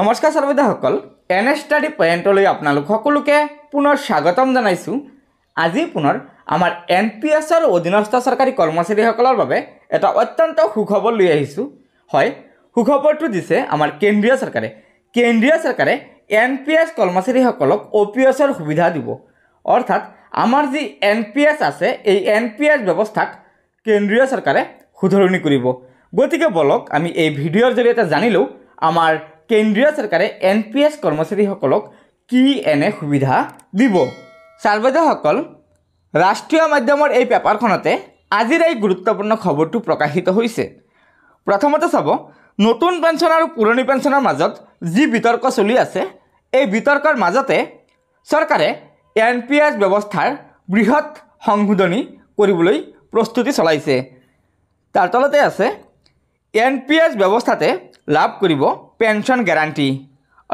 নমস্কাৰ সৰ্বদাসকল N S study পইণ্টলৈ আপোনালোক সকলোকে পুনৰ স্বাগতম জনাইছোঁ আজি পুনৰ আমাৰ এন পি এছৰ অধীনস্থ চৰকাৰী কৰ্মচাৰীসকলৰ বাবে এটা অত্যন্ত সুখবৰ লৈ আহিছোঁ হয় সুখবৰটো দিছে আমাৰ কেন্দ্ৰীয় চৰকাৰে কেন্দ্ৰীয় চৰকাৰে এন পি এছ কৰ্মচাৰীসকলক অ' পি এছৰ সুবিধা দিব অৰ্থাৎ আমাৰ যি এন পি এছ আছে এই এন পি এছ ব্যৱস্থাক কেন্দ্ৰীয় চৰকাৰে শুধৰণি কৰিব গতিকে বলক আমি এই ভিডিঅ'ৰ জৰিয়তে জানিলোঁ আমাৰ কেন্দ্ৰীয় চৰকাৰে এন পি এছ কৰ্মচাৰীসকলক কি এনে সুবিধা দিব চাৰ্বাইদেউসকল ৰাষ্ট্ৰীয় মাধ্যমৰ এই পেপাৰখনতে আজিৰ এই গুৰুত্বপূৰ্ণ খবৰটো প্ৰকাশিত হৈছে প্ৰথমতে চাব নতুন পেঞ্চন আৰু পুৰণি পেঞ্চনৰ মাজত যি বিতৰ্ক চলি আছে এই বিতৰ্কৰ মাজতে চৰকাৰে এন পি এছ ব্যৱস্থাৰ বৃহৎ সংশোধনী কৰিবলৈ প্ৰস্তুতি চলাইছে তাৰ তলতে আছে এন পি এছ ব্যৱস্থাতে লাভ কৰিব পেঞ্চন গেৰাণ্টি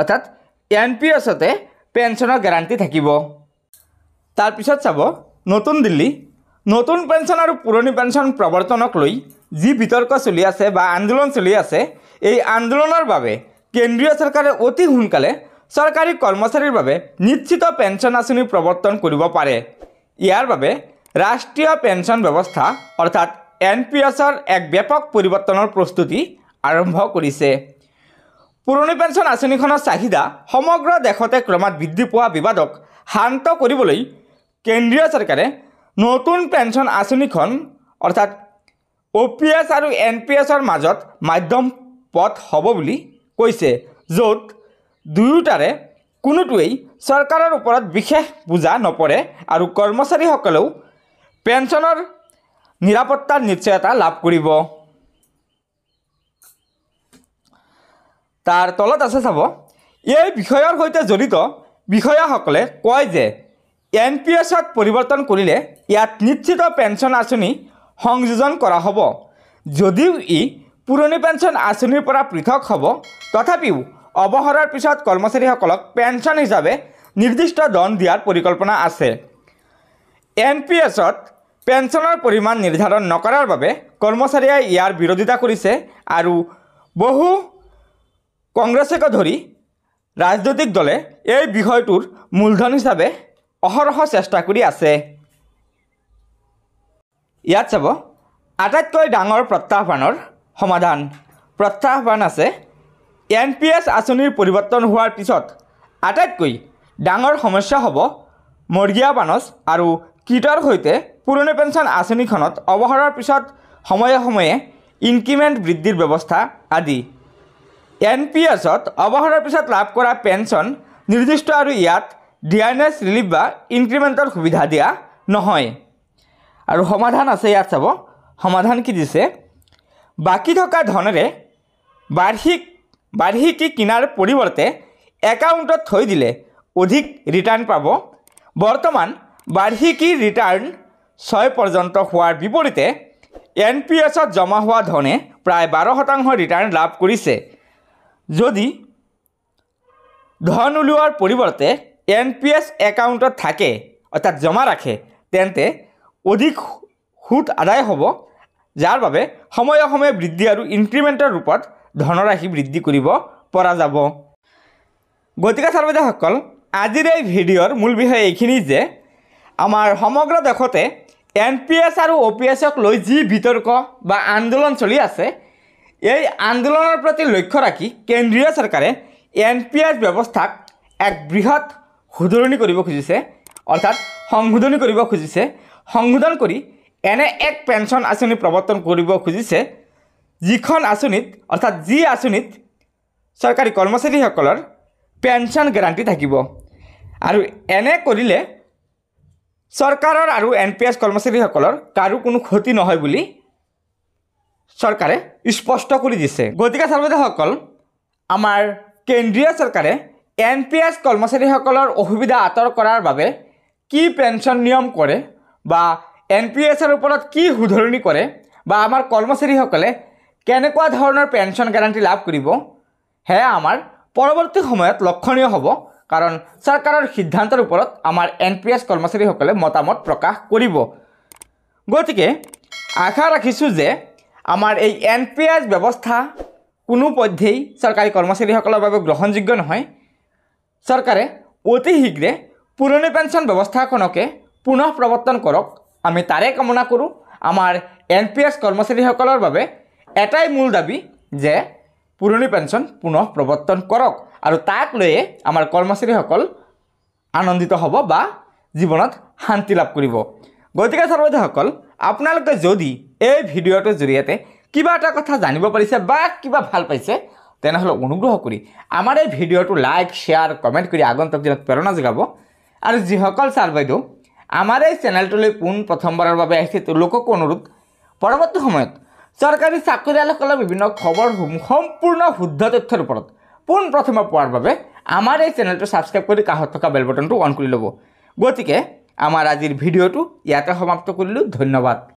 অৰ্থাৎ এন পি এছতে পেঞ্চনৰ গেৰাণ্টি থাকিব তাৰপিছত চাব নতুন দিল্লী নতুন পেঞ্চন আৰু পুৰণি পেঞ্চন প্ৰৱৰ্তনক লৈ যি বিতৰ্ক চলি আছে বা আন্দোলন চলি আছে এই আন্দোলনৰ বাবে কেন্দ্ৰীয় চৰকাৰে অতি সোনকালে চৰকাৰী কৰ্মচাৰীৰ বাবে নিশ্চিত পেঞ্চন আঁচনি প্ৰৱৰ্তন কৰিব পাৰে ইয়াৰ বাবে ৰাষ্ট্ৰীয় পেঞ্চন ব্যৱস্থা অৰ্থাৎ এন পি এছৰ এক ব্যাপক পৰিৱৰ্তনৰ প্ৰস্তুতি আৰম্ভ কৰিছে পুৰণি পেঞ্চন আঁচনিখনৰ চাহিদা সমগ্ৰ দেশতে ক্ৰমাৎ বৃদ্ধি পোৱা বিবাদক শান্ত কৰিবলৈ কেন্দ্ৰীয় চৰকাৰে নতুন পেঞ্চন আঁচনিখন অৰ্থাৎ অ' পি এছ আৰু এন পি এছৰ মাজত মাধ্যম পথ হ'ব বুলি কৈছে য'ত দুয়োটাৰে কোনোটোৱেই চৰকাৰৰ ওপৰত বিশেষ বোজা নপৰে আৰু কৰ্মচাৰীসকলেও পেঞ্চনৰ নিৰাপত্তাৰ নিশ্চয়তা লাভ কৰিব তাৰ তলত আছে চাব এই বিষয়ৰ সৈতে জড়িত বিষয়াসকলে কয় যে এন পি এছত পৰিৱৰ্তন কৰিলে ইয়াত নিশ্চিত পেঞ্চন আঁচনি সংযোজন কৰা হ'ব যদিও ই পুৰণি পেঞ্চন আঁচনিৰ পৰা পৃথক হ'ব তথাপিও অৱসৰৰ পিছত কৰ্মচাৰীসকলক পেঞ্চন হিচাপে নিৰ্দিষ্ট দণ্ড দিয়াৰ পৰিকল্পনা আছে এন পি এছত পেঞ্চনৰ পৰিমাণ নিৰ্ধাৰণ নকৰাৰ বাবে কৰ্মচাৰীয়ে ইয়াৰ বিৰোধিতা কৰিছে আৰু বহু কংগ্ৰেছকে ধৰি ৰাজনৈতিক দলে এই বিষয়টোৰ মূলধন হিচাপে অহৰহ চেষ্টা কৰি আছে ইয়াত চাব আটাইতকৈ ডাঙৰ প্ৰত্যাহ্বানৰ সমাধান প্ৰত্যাহ্বান আছে এন পি এছ আঁচনিৰ পৰিৱৰ্তন হোৱাৰ পিছত আটাইতকৈ ডাঙৰ সমস্যা হ'ব মৰ্গীয়া বানচ আৰু কিটৰ সৈতে পুৰণি পেঞ্চন আঁচনিখনত অৱসৰৰ পিছত সময়ে সময়ে ইনক্ৰিমেণ্ট বৃদ্ধিৰ ব্যৱস্থা আদি এন পি এছত অৱসৰৰ পিছত লাভ কৰা পেঞ্চন নিৰ্দিষ্ট আৰু ইয়াত ডি এন এছ ৰিলিফ বা ইনক্ৰিমেণ্টৰ সুবিধা দিয়া নহয় আৰু সমাধান আছে ইয়াত চাব সমাধান কি দিছে বাকী থকা ধনেৰে বাৰ্ষিক বাৰ্ষিকী কিনাৰ পৰিৱৰ্তে একাউণ্টত থৈ দিলে অধিক ৰিটাৰ্ণ পাব বৰ্তমান বাৰ্ষিকী ৰিটাৰ্ণ ছয় পৰ্যন্ত হোৱাৰ বিপৰীতে এন পি এছত জমা হোৱা ধনে প্ৰায় বাৰ শতাংশ ৰিটাৰ্ণ লাভ কৰিছে যদি ধন উলিওৱাৰ পৰিৱৰ্তে এন পি এছ একাউণ্টত থাকে অৰ্থাৎ জমা ৰাখে তেন্তে অধিক সুত আদায় হ'ব যাৰ বাবে সময়ে সময়ে বৃদ্ধি আৰু ইনক্ৰিমেণ্টৰ ৰূপত ধনৰাশি বৃদ্ধি কৰিব পৰা যাব গতিকে চাৰ্বাদাসকল আজিৰ এই ভিডিঅ'ৰ মূল বিষয় এইখিনি যে আমাৰ সমগ্ৰ দেশতে এন পি এছ আৰু অ' পি এছক লৈ যি বিতৰ্ক বা আন্দোলন চলি আছে এই আন্দোলনৰ প্ৰতি লক্ষ্য ৰাখি কেন্দ্ৰীয় চৰকাৰে এন পি এছ ব্যৱস্থাক এক বৃহৎ শুধৰণি কৰিব খুজিছে অৰ্থাৎ সংশোধনী কৰিব খুজিছে সংশোধন কৰি এনে এক পেঞ্চন আঁচনি প্ৰৱৰ্তন কৰিব খুজিছে যিখন আঁচনিত অৰ্থাৎ যি আঁচনিত চৰকাৰী কৰ্মচাৰীসকলৰ পেঞ্চন গেৰাণ্টি থাকিব আৰু এনে কৰিলে চৰকাৰৰ আৰু এন পি এছ কৰ্মচাৰীসকলৰ কাৰো কোনো ক্ষতি নহয় বুলি চৰকাৰে স্পষ্ট কৰি দিছে গতিকে চৰ্বদেসকল আমাৰ কেন্দ্ৰীয় চৰকাৰে এন পি এছ কৰ্মচাৰীসকলৰ অসুবিধা আঁতৰ কৰাৰ বাবে কি পেঞ্চন নিয়ম কৰে বা এন পি এছৰ ওপৰত কি শুধৰণি কৰে বা আমাৰ কৰ্মচাৰীসকলে কেনেকুৱা ধৰণৰ পেঞ্চন গেৰাণ্টি লাভ কৰিব সেয়া আমাৰ পৰৱৰ্তী সময়ত লক্ষণীয় হ'ব কাৰণ চৰকাৰৰ সিদ্ধান্তৰ ওপৰত আমাৰ এন পি এছ কৰ্মচাৰীসকলে মতামত প্ৰকাশ কৰিব গতিকে আশা ৰাখিছোঁ যে আমাৰ এই এন পি এছ ব্যৱস্থা কোনোপধ্যেই চৰকাৰী কৰ্মচাৰীসকলৰ বাবে গ্ৰহণযোগ্য নহয় চৰকাৰে অতি শীঘ্ৰে পুৰণি পেঞ্চন ব্যৱস্থাখনকে পুনৰ প্ৰৱৰ্তন কৰক আমি তাৰে কামনা কৰোঁ আমাৰ এন পি এছ কৰ্মচাৰীসকলৰ বাবে এটাই মূল দাবী যে পুৰণি পেঞ্চন পুনৰ প্ৰৱৰ্তন কৰক আৰু তাক লৈয়ে আমাৰ কৰ্মচাৰীসকল আনন্দিত হ'ব বা জীৱনত শান্তি লাভ কৰিব গতিকে চৰ্বাধীসকল আপোনালোকে যদি এই ভিডিঅ'টোৰ জৰিয়তে কিবা এটা কথা জানিব পাৰিছে বা কিবা ভাল পাইছে তেনেহ'লে অনুগ্ৰহ কৰি আমাৰ এই ভিডিঅ'টো লাইক শ্বেয়াৰ কমেণ্ট কৰি আগন্তক দিনত প্ৰেৰণা যোগাব আৰু যিসকল ছাৰ বাইদেউ আমাৰ এই চেনেলটোলৈ পোন প্ৰথমবাৰৰ বাবে আহিছে তেওঁলোককো অনুৰোধ পৰৱৰ্তী সময়ত চৰকাৰী চাকৰিয়ালসকলৰ বিভিন্ন খবৰসমূহ সম্পূৰ্ণ শুদ্ধ তথ্যৰ ওপৰত পোনপ্ৰথমে পোৱাৰ বাবে আমাৰ এই চেনেলটো ছাবস্ক্ৰাইব কৰি কাষত থকা বেল বটনটো অন কৰি ল'ব গতিকে আমাৰ আজিৰ ভিডিঅ'টো ইয়াতে সমাপ্ত কৰিলোঁ ধন্যবাদ